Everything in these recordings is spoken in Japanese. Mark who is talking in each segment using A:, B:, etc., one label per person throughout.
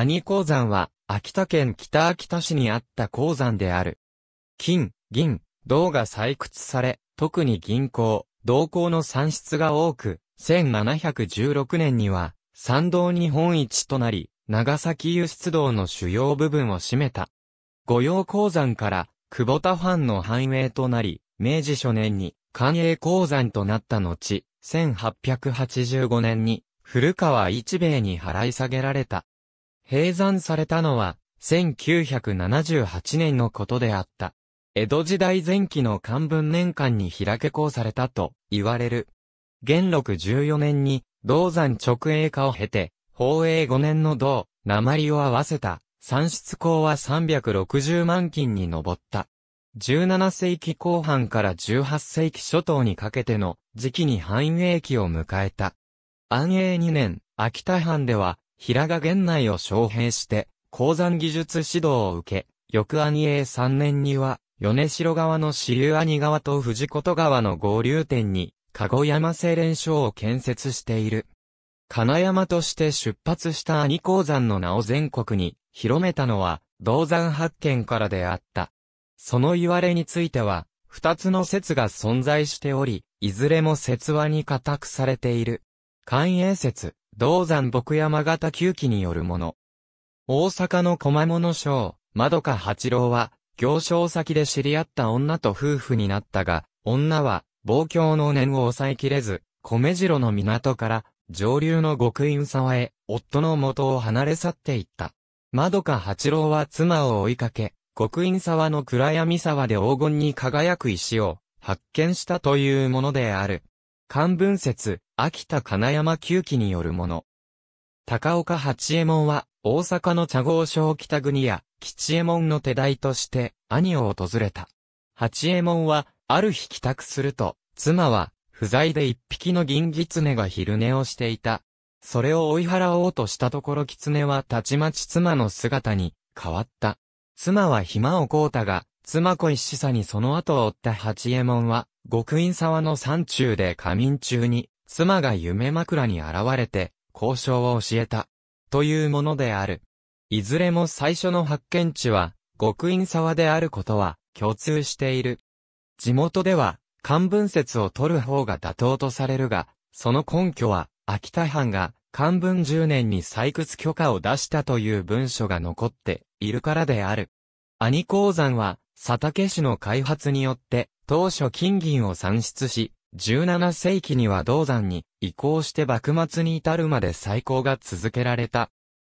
A: 兄鉱山は、秋田県北秋田市にあった鉱山である。金、銀、銅が採掘され、特に銀鉱、銅鉱の産出が多く、1716年には、山道日本一となり、長崎輸出道の主要部分を占めた。御用鉱山から、久保田藩の繁栄となり、明治初年に、官営鉱山となった後、1885年に、古川一兵衛に払い下げられた。閉山されたのは、1978年のことであった。江戸時代前期の漢文年間に開け校されたと言われる。元禄14年に、銅山直営化を経て、宝永5年の銅、鉛を合わせた、産出港は360万金に上った。17世紀後半から18世紀初頭にかけての時期に繁栄期を迎えた。安永2年、秋田藩では、平賀源内を招聘して、鉱山技術指導を受け、翌兄永3年には、米城川の支流兄川と藤琴川の合流点に、籠山製錬所を建設している。金山として出発した兄鉱山の名を全国に広めたのは、銅山発見からであった。その言われについては、二つの説が存在しており、いずれも説話に固くされている。関英説、銅山牧山型旧記によるもの。大阪の駒物商、窓か八郎は、行商先で知り合った女と夫婦になったが、女は、傍郷の念を抑えきれず、米城の港から、上流の極印沢へ、夫の元を離れ去っていった。窓か八郎は妻を追いかけ、極印沢の暗闇沢で黄金に輝く石を、発見したというものである。漢文説、秋田金山旧記によるもの。高岡八右衛門は、大阪の茶合商北国や、吉右衛門の手代として、兄を訪れた。八右衛門は、ある日帰宅すると、妻は、不在で一匹の銀狐が昼寝をしていた。それを追い払おうとしたところ狐はたちまち妻の姿に変わった。妻は暇をこうたが、妻子一子さにその後を追った八右衛門は、極印沢の山中で仮眠中に妻が夢枕に現れて、交渉を教えた、というものである。いずれも最初の発見地は、極陰沢であることは、共通している。地元では、漢文説を取る方が妥当とされるが、その根拠は、秋田藩が、漢文10年に採掘許可を出したという文書が残っているからである。兄鉱山は、佐竹市の開発によって、当初金銀を産出し、17世紀には銅山に移行して幕末に至るまで再興が続けられた。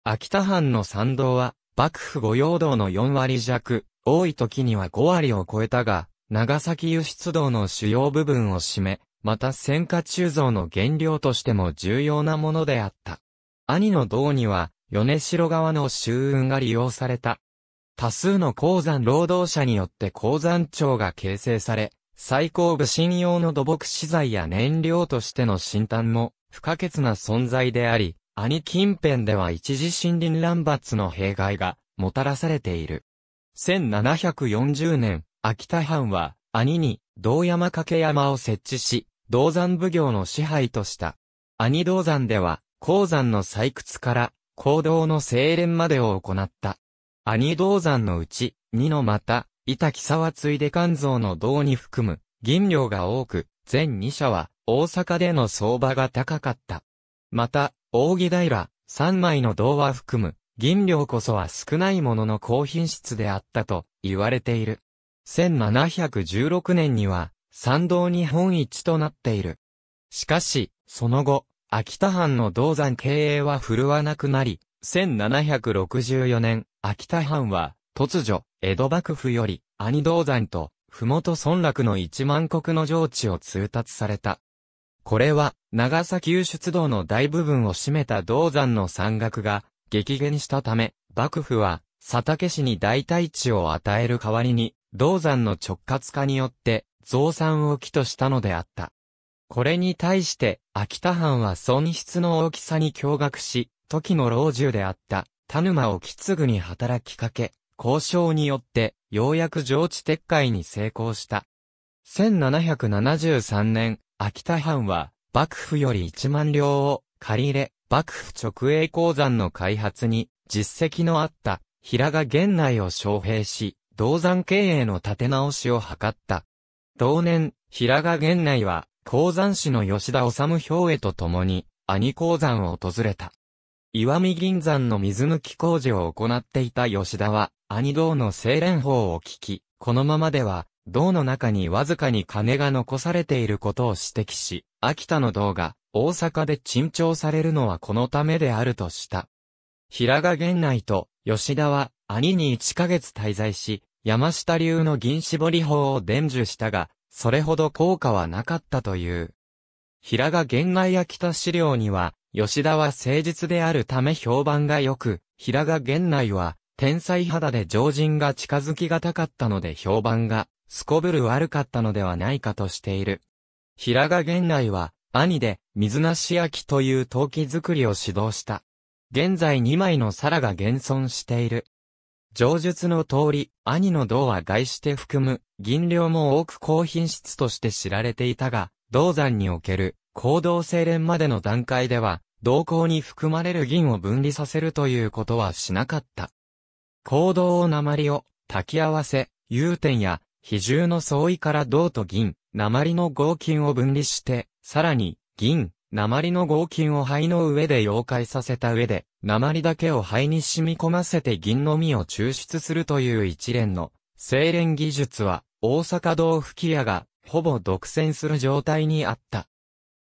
A: 秋田藩の参道は、幕府御用道の4割弱、多い時には5割を超えたが、長崎輸出道の主要部分を占め、また戦火鋳造の原料としても重要なものであった。兄の銅には、米城側の周運が利用された。多数の鉱山労働者によって鉱山庁が形成され、最高部信用の土木資材や燃料としての新炭も不可欠な存在であり、兄近辺では一時森林乱伐の弊害がもたらされている。1740年、秋田藩は兄に道山掛山を設置し、銅山奉行の支配とした。兄銅山では、鉱山の採掘から、行道の精錬までを行った。兄銅山のうち、二のまた、板木沢ついで肝臓の銅に含む銀量が多く、全2社は大阪での相場が高かった。また、扇平、三枚の銅は含む銀量こそは少ないものの高品質であったと言われている。1716年には三銅日本一となっている。しかし、その後、秋田藩の銅山経営は振るわなくなり、1764年、秋田藩は突如、江戸幕府より、兄道山と、麓村落の一万国の上地を通達された。これは、長崎輸出道の大部分を占めた銅山の山岳が、激減したため、幕府は、佐竹市に代替地を与える代わりに、銅山の直轄化によって、増産を起としたのであった。これに対して、秋田藩は損失の大きさに驚愕し、時の老中であった、田沼を木継ぐに働きかけ、交渉によって、ようやく上地撤回に成功した。1773年、秋田藩は、幕府より1万両を借り入れ、幕府直営鉱山の開発に実績のあった平賀源内を招聘し、銅山経営の立て直しを図った。同年、平賀源内は、鉱山市の吉田治兵衛と共に、兄鉱山を訪れた。岩見銀山の水抜き工事を行っていた吉田は、兄道の清廉法を聞き、このままでは、道の中にわずかに金が残されていることを指摘し、秋田の道が大阪で沈重されるのはこのためであるとした。平賀源内と吉田は兄に1ヶ月滞在し、山下流の銀絞り法を伝授したが、それほど効果はなかったという。平賀源内や北資料には、吉田は誠実であるため評判が良く、平賀源内は天才肌で常人が近づきがたかったので評判が、すこぶる悪かったのではないかとしている。平賀源内は、兄で、水無し焼きという陶器作りを指導した。現在2枚の皿が現存している。上述の通り、兄の銅は外して含む、銀量も多く高品質として知られていたが、銅山における、行動精錬までの段階では、銅鉱に含まれる銀を分離させるということはしなかった。行動を鉛を、炊き合わせ、融点や、比重の相違から銅と銀、鉛の合金を分離して、さらに、銀、鉛の合金を灰の上で溶解させた上で、鉛だけを灰に染み込ませて銀の実を抽出するという一連の、精錬技術は、大阪道吹屋が、ほぼ独占する状態にあった。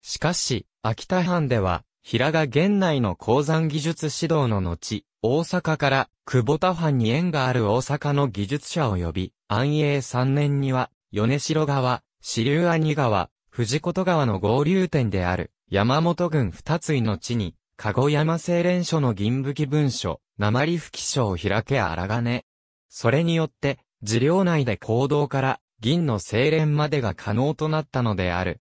A: しかし、秋田藩では、平賀源内の鉱山技術指導の後、大阪から久保田藩に縁がある大阪の技術者を呼び、安永3年には、米城川、支流兄川、藤琴川の合流点である、山本郡二ついの地に、籠山精錬所の銀武器文書、鉛吹書を開け荒金。それによって、事領内で行動から、銀の精錬までが可能となったのである。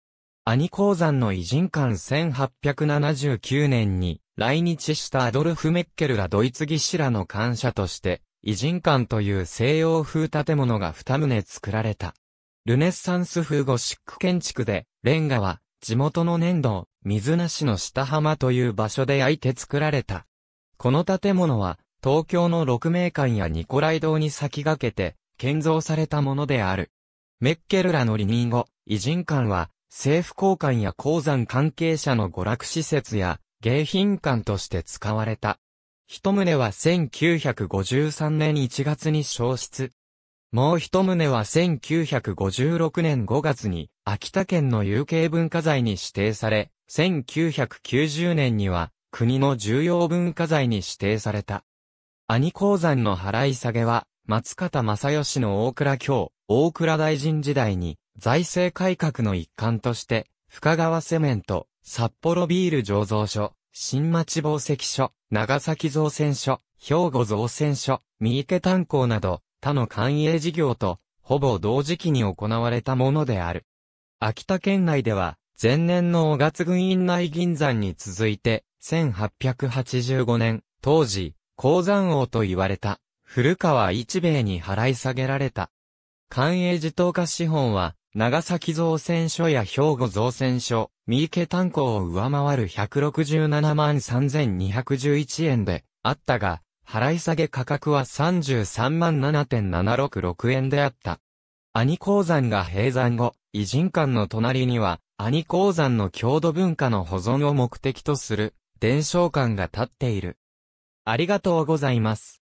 A: 兄鉱山の偉人館1879年に来日したアドルフ・メッケルラ・ドイツ技師らの感謝として、偉人館という西洋風建物が二棟作られた。ルネッサンス風ゴシック建築で、レンガは地元の粘土、水無しの下浜という場所で焼いて作られた。この建物は、東京の六名館やニコライ堂に先駆けて、建造されたものである。メッケルらの離任後、偉人館は、政府高官や鉱山関係者の娯楽施設や迎賓館として使われた。一棟は1953年1月に消失。もう一棟は1956年5月に秋田県の有形文化財に指定され、1990年には国の重要文化財に指定された。兄鉱山の払い下げは、松方正義の大倉京、大倉大臣時代に財政改革の一環として、深川セメント、札幌ビール醸造所、新町紡績所、長崎造船所、兵庫造船所、三池炭鉱など、他の官営事業と、ほぼ同時期に行われたものである。秋田県内では、前年の小月軍院内銀山に続いて、1885年、当時、鉱山王と言われた、古川一兵衛に払い下げられた。官営自動化資本は、長崎造船所や兵庫造船所、三池炭鉱を上回る167万3211円であったが、払い下げ価格は33万7.766円であった。兄鉱山が閉山後、偉人館の隣には、兄鉱山の郷土文化の保存を目的とする、伝承館が建っている。ありがとうございます。